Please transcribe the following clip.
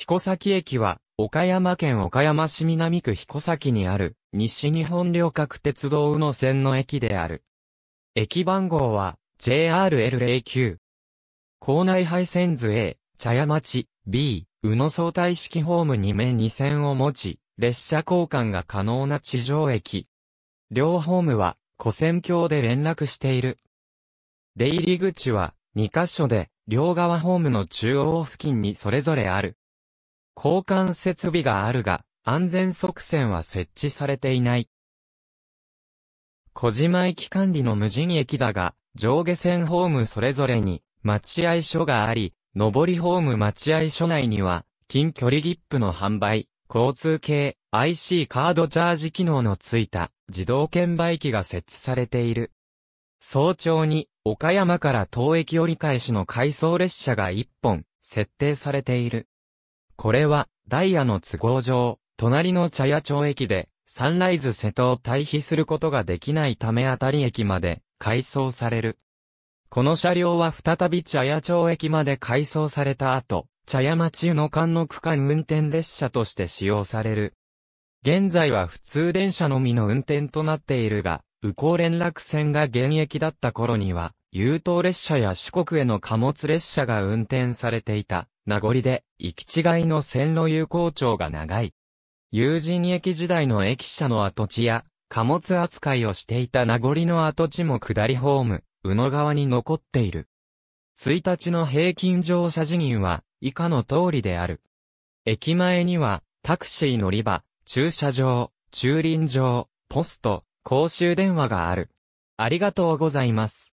彦崎駅は、岡山県岡山市南区彦崎にある、西日本旅客鉄道宇野線の駅である。駅番号は、JRL09。校内配線図 A、茶屋町、B、宇野相対式ホームに面2線を持ち、列車交換が可能な地上駅。両ホームは、古線橋で連絡している。出入り口は、2カ所で、両側ホームの中央付近にそれぞれある。交換設備があるが、安全側線は設置されていない。小島駅管理の無人駅だが、上下線ホームそれぞれに待合所があり、上りホーム待合所内には、近距離切符の販売、交通系 IC カードチャージ機能のついた自動券売機が設置されている。早朝に岡山から東駅折り返しの回送列車が1本設定されている。これは、ダイヤの都合上、隣の茶屋町駅で、サンライズ瀬戸を退避することができないためあたり駅まで、改装される。この車両は再び茶屋町駅まで改装された後、茶屋町の間の区間運転列車として使用される。現在は普通電車のみの運転となっているが、宇高連絡線が現役だった頃には、優等列車や四国への貨物列車が運転されていた。名残で、行き違いの線路有効長が長い。友人駅時代の駅舎の跡地や、貨物扱いをしていた名残の跡地も下りホーム、宇野川に残っている。1日の平均乗車時銀は、以下の通りである。駅前には、タクシー乗り場、駐車場、駐輪場、ポスト、公衆電話がある。ありがとうございます。